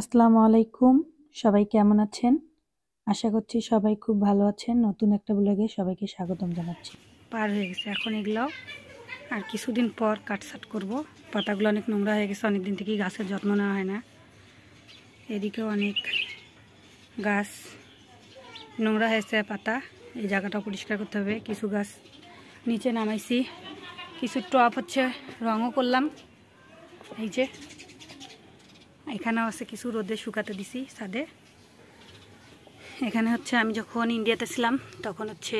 আসসালামু আলাইকুম সবাই কেমন আছেন আশা করছি সবাই খুব ভালো আছেন নতুন একটা ব্লগে সবাইকে স্বাগতম জানাচ্ছি পার হয়ে গেছে এখন এগুলো আর কিছুদিন পর কাটসাট করব পাতাগুলো অনেক নোংরা হয়ে গেছে অনেক দিন থেকেই গাছের যত্ন নেওয়া হয় না এদিকে অনেক গাছ নোংরা হয়েছে পাতা এই জায়গাটাও পরিষ্কার করতে হবে কিছু গাছ নিচে নামাইছি কিছু টপ হচ্ছে রঙও করলাম এই যে এখানেও আছে কিছু রোদে শুকাতে দিছি ছাদে এখানে হচ্ছে আমি যখন ইন্ডিয়াতে ছিলাম তখন হচ্ছে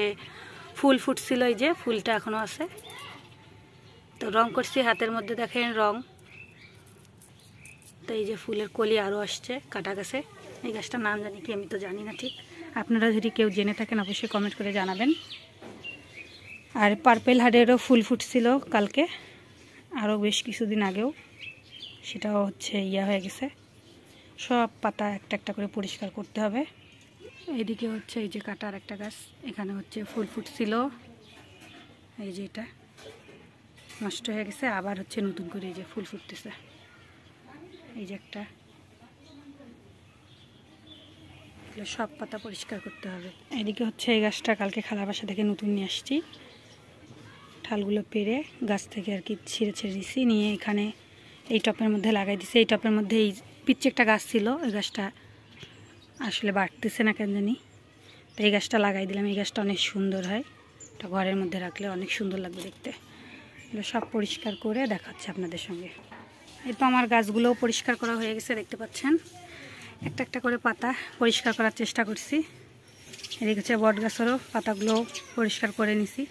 ফুল ফুটছিল এই যে ফুলটা এখনও আছে তো রং করছি হাতের মধ্যে দেখেন রং তো এই যে ফুলের কলি আরও আসছে কাটা গাছে এই গাছটার নাম জানি কি আমি তো জানি না ঠিক আপনারা যদি কেউ জেনে থাকেন অবশ্যই কমেন্ট করে জানাবেন আর পার্পেল হাডেরও ফুল ফুটছিল কালকে আরও বেশ কিছুদিন আগেও সেটাও হচ্ছে ইয়া হয়ে গেছে সব পাতা একটা একটা করে পরিষ্কার করতে হবে এদিকে হচ্ছে এই যে কাটার একটা গাছ এখানে হচ্ছে ফুল ফুটছিল এই যে এটা নষ্ট হয়ে গেছে আবার হচ্ছে নতুন করে এই যে ফুল ফুটতেছে এই যে একটা সব পাতা পরিষ্কার করতে হবে এদিকে হচ্ছে এই গাছটা কালকে খালা বাসা থেকে নতুন নিয়ে আসছি ঠালগুলো পেরে গাছ থেকে আর কি ছিঁড়ে ছেড়ে দিছি নিয়ে এখানে এই টপের মধ্যে লাগাই দিছে এই টপের মধ্যে এই পিচ্ছে একটা গাছ ছিল এই গাছটা আসলে বাড়তেছে না কেন জানি তো এই গাছটা লাগাই দিলাম এই গাছটা অনেক সুন্দর হয় এটা ঘরের মধ্যে রাখলে অনেক সুন্দর লাগবে দেখতে এগুলো সব পরিষ্কার করে দেখাচ্ছে আপনাদের সঙ্গে এই তো আমার গাছগুলোও পরিষ্কার করা হয়ে গেছে দেখতে পাচ্ছেন একটা একটা করে পাতা পরিষ্কার করার চেষ্টা করছি এদিকে হচ্ছে বট গাছেরও পাতাগুলো পরিষ্কার করে নিছি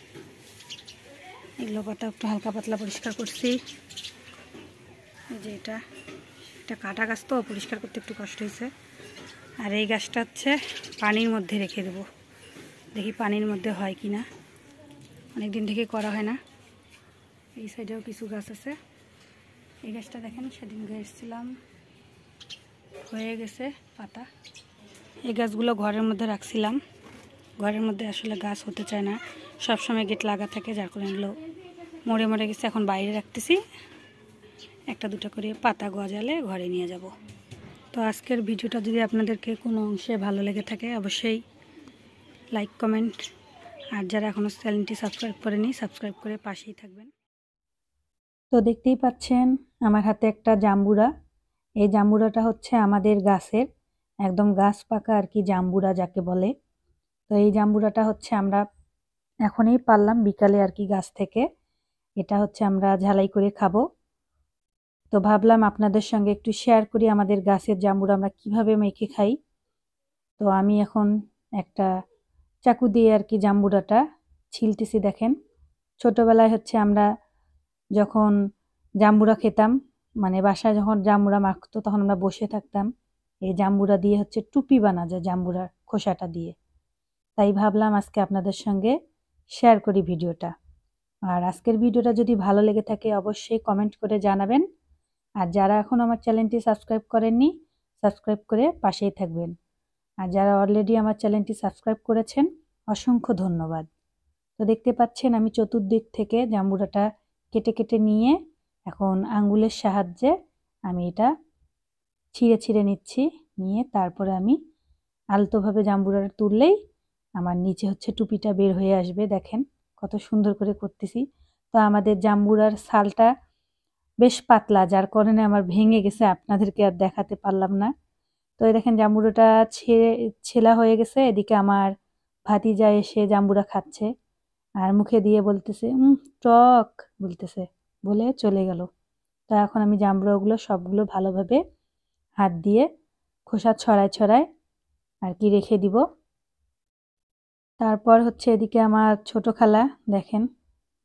এগুলো পাতা একটু হালকা পাতলা পরিষ্কার করছি যে এটা এটা কাটা গাছ তো পরিষ্কার করতে একটু কষ্ট হয়েছে আর এই গাছটা হচ্ছে পানির মধ্যে রেখে দেব দেখি পানির মধ্যে হয় কি না অনেক দিন থেকে করা হয় না এই সাইডেও কিছু গাছ আছে এই গাছটা দেখেন সেদিন গেছিলাম হয়ে গেছে পাতা এই গাছগুলো ঘরের মধ্যে রাখছিলাম ঘরের মধ্যে আসলে গাছ হতে চায় না সব সময় গেট লাগা থাকে যার কারণে এগুলো মরে মরে গেছে এখন বাইরে রাখতেছি একটা দুটো করে পাতা গজালে ঘরে নিয়ে যাব তো আজকের ভিডিওটা যদি আপনাদেরকে কোনো অংশে ভালো লেগে থাকে অবশ্যই লাইক কমেন্ট আর যারা এখনও চ্যানেলটি সাবস্ক্রাইব করেনি সাবস্ক্রাইব করে পাশেই থাকবেন তো দেখতেই পাচ্ছেন আমার হাতে একটা জাম্বুরা এই জাম্বুরাটা হচ্ছে আমাদের গাছের একদম গাছ পাকা আর কি জাম্বুরা যাকে বলে তো এই জাম্বুরাটা হচ্ছে আমরা এখনই পারলাম বিকালে আর কি গাছ থেকে এটা হচ্ছে আমরা ঝালাই করে খাবো তো ভাবলাম আপনাদের সঙ্গে একটু শেয়ার করি আমাদের গাছের জামুর আমরা কিভাবে মেখে খাই তো আমি এখন একটা চাকু দিয়ে আর কি জাম্বুরাটা ছিলতেছি দেখেন ছোটোবেলায় হচ্ছে আমরা যখন জাম্বুরা খেতাম মানে বাসায় যখন জাম্বুরা মাখতো তখন আমরা বসে থাকতাম এই জাম্বুরা দিয়ে হচ্ছে টুপি বানা যায় জাম্বুরার খোসাটা দিয়ে তাই ভাবলাম আজকে আপনাদের সঙ্গে শেয়ার করি ভিডিওটা আর আজকের ভিডিওটা যদি ভালো লেগে থাকে অবশ্যই কমেন্ট করে জানাবেন আর যারা এখন আমার চ্যানেলটি সাবস্ক্রাইব করেননি সাবস্ক্রাইব করে পাশেই থাকবেন আর যারা অলরেডি আমার চ্যানেলটি সাবস্ক্রাইব করেছেন অসংখ্য ধন্যবাদ তো দেখতে পাচ্ছেন আমি চতুর্দিক থেকে জাম্বুরাটা কেটে কেটে নিয়ে এখন আঙ্গুলের সাহায্যে আমি এটা ছিঁড়ে ছিঁড়ে নিচ্ছি নিয়ে তারপরে আমি আলতোভাবে জাম্বুরাটা তুললেই আমার নিচে হচ্ছে টুপিটা বের হয়ে আসবে দেখেন কত সুন্দর করে করতেছি তো আমাদের জাম্বুরার সালটা বেশ পাতলা যার কারণে আমার ভেঙে গেছে আপনাদেরকে আর দেখাতে পারলাম না তো এই দেখেন জাম্বুরাটা ছেড়ে ছেলা হয়ে গেছে এদিকে আমার ভাতিজা এসে জাম্বুরা খাচ্ছে আর মুখে দিয়ে বলতেছে টক বলতেছে বলে চলে গেল তো এখন আমি জাম্বুরাগুলো সবগুলো ভালোভাবে হাত দিয়ে খোসা ছড়ায় ছড়ায় আর কি রেখে দিব তারপর হচ্ছে এদিকে আমার ছোট খালা দেখেন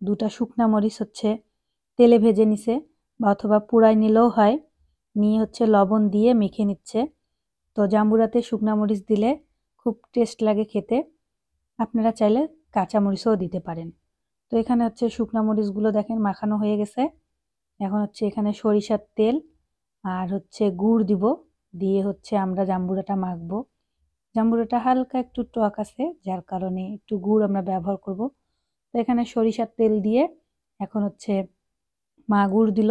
দুটা শুকনা মরিচ হচ্ছে তেলে ভেজে নিছে বা অথবা পুরাই নিলেও হয় নিয়ে হচ্ছে লবণ দিয়ে মেখে নিচ্ছে তো জাম্বুরাতে শুকনা মরিচ দিলে খুব টেস্ট লাগে খেতে আপনারা চাইলে কাঁচা মরিচও দিতে পারেন তো এখানে হচ্ছে শুকনা মরিচগুলো দেখেন মাখানো হয়ে গেছে এখন হচ্ছে এখানে সরিষার তেল আর হচ্ছে গুড় দিব দিয়ে হচ্ছে আমরা জাম্বুরাটা মাখবো জাম্বুরাটা হালকা একটু টক আছে যার কারণে একটু গুড় আমরা ব্যবহার করব তো এখানে সরিষার তেল দিয়ে এখন হচ্ছে মা গুড় দিল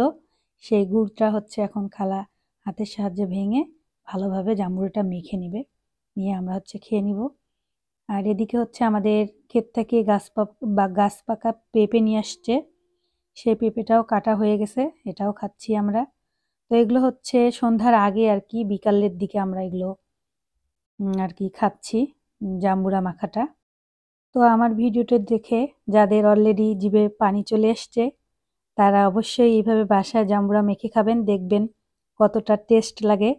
সেই গুড়টা হচ্ছে এখন খালা হাতের সাহায্যে ভেঙে ভালোভাবে জাম্বুরিটা মেখে নিবে নিয়ে আমরা হচ্ছে খেয়ে নিব আর এদিকে হচ্ছে আমাদের ক্ষেত থেকে গাছ বা গাছ পাকা পেঁপে নিয়ে আসছে সেই পেঁপেটাও কাটা হয়ে গেছে এটাও খাচ্ছি আমরা তো এগুলো হচ্ছে সন্ধ্যার আগে আর কি বিকালের দিকে আমরা এগুলো আর কি খাচ্ছি জাম্বুরা মাখাটা তো আমার ভিডিওটা দেখে যাদের অলরেডি জীবে পানি চলে এসছে তারা অবশ্যই এইভাবে বাসায় জাম্বুরা মেখে খাবেন দেখবেন কতটা টেস্ট লাগে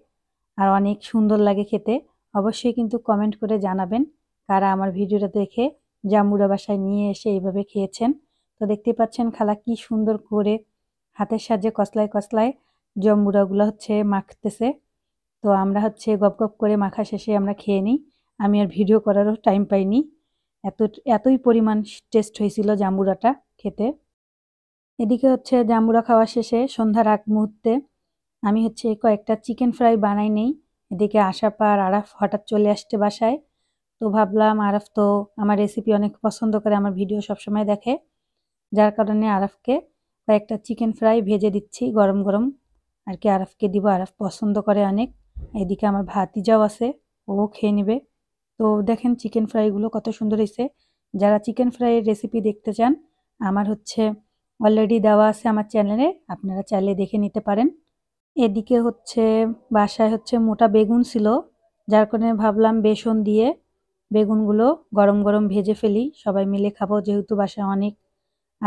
আর অনেক সুন্দর লাগে খেতে অবশ্যই কিন্তু কমেন্ট করে জানাবেন কারা আমার ভিডিওটা দেখে জাম্বুরা বাসায় নিয়ে এসে এইভাবে খেয়েছেন তো দেখতে পাচ্ছেন খালা কি সুন্দর করে হাতের সাহায্যে কসলায় কসলায় জম্বুরাগুলো হচ্ছে মাখতেছে তো আমরা হচ্ছে গপ গপ করে মাখা শেষে আমরা খেয়ে নিই আমি আর ভিডিও করারও টাইম পাইনি এত এতই পরিমাণ টেস্ট হয়েছিল জাম্বুরাটা খেতে এদিকে হচ্ছে জাম্বুরা খাওয়া শেষে সন্ধ্যার আগ মুহূর্তে আমি হচ্ছে কয়েকটা চিকেন ফ্রাই বানাই নেই এদিকে আশা পার আরাফ হঠাৎ চলে আসতে বাসায় তো ভাবলাম আরাফ তো আমার রেসিপি অনেক পছন্দ করে আমার ভিডিও সবসময় দেখে যার কারণে আরাফকে কয়েকটা চিকেন ফ্রাই ভেজে দিচ্ছি গরম গরম আর কি আরাফকে দিব আরাফ পছন্দ করে অনেক এদিকে আমার ভাতিজাও আছে ও খেয়ে নেবে তো দেখেন চিকেন ফ্রাইগুলো কত সুন্দর হয়েছে যারা চিকেন ফ্রাইয়ের রেসিপি দেখতে চান আমার হচ্ছে অলরেডি দেওয়া আছে আমার চ্যানেলে আপনারা চাইলে দেখে নিতে পারেন এদিকে হচ্ছে বাসায় হচ্ছে মোটা বেগুন ছিল যার কারণে ভাবলাম বেসন দিয়ে বেগুনগুলো গরম গরম ভেজে ফেলি সবাই মিলে খাবো যেহেতু বাসায় অনেক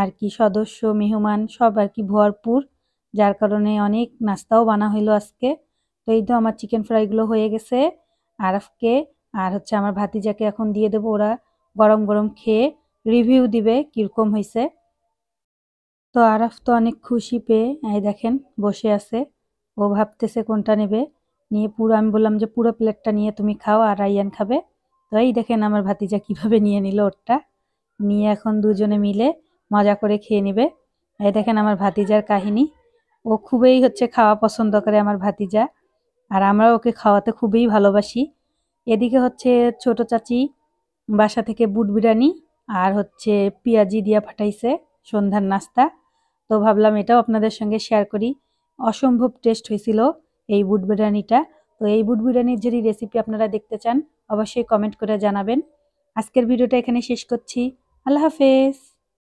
আর কি সদস্য মেহমান সব আর কি ভরপুর যার কারণে অনেক নাস্তাও বানা হইলো আজকে তো এই তো আমার চিকেন ফ্রাইগুলো হয়ে গেছে আরফকে আর হচ্ছে আমার ভাতিজাকে এখন দিয়ে দেবো ওরা গরম গরম খেয়ে রিভিউ দিবে কীরকম হয়েছে তো আরাফ তো অনেক খুশি পেয়ে এই দেখেন বসে আছে ও ভাবতেছে কোনটা নেবে নিয়ে পুরো আমি বললাম যে পুরো প্লেটটা নিয়ে তুমি খাও আর আইয়ান খাবে তো এই দেখেন আমার ভাতিজা কিভাবে নিয়ে নিল ওরটা নিয়ে এখন দুজনে মিলে মজা করে খেয়ে নেবে এই দেখেন আমার ভাতিজার কাহিনী ও খুবই হচ্ছে খাওয়া পছন্দ করে আমার ভাতিজা আর আমরা ওকে খাওয়াতে খুবই ভালোবাসি এদিকে হচ্ছে ছোট চাচি বাসা থেকে বুট বিরিয়ানি আর হচ্ছে পেঁয়াজি দিয়া ফাটাইছে সন্ধ্যার নাস্তা তো ভাবলাম এটাও আপনাদের সঙ্গে শেয়ার করি অসম্ভব টেস্ট হয়েছিল এই বুট বিরিয়ানিটা তো এই বুট বিরিয়ানির যদি রেসিপি আপনারা দেখতে চান অবশ্যই কমেন্ট করে জানাবেন আজকের ভিডিওটা এখানে শেষ করছি আল্লাহ হাফেজ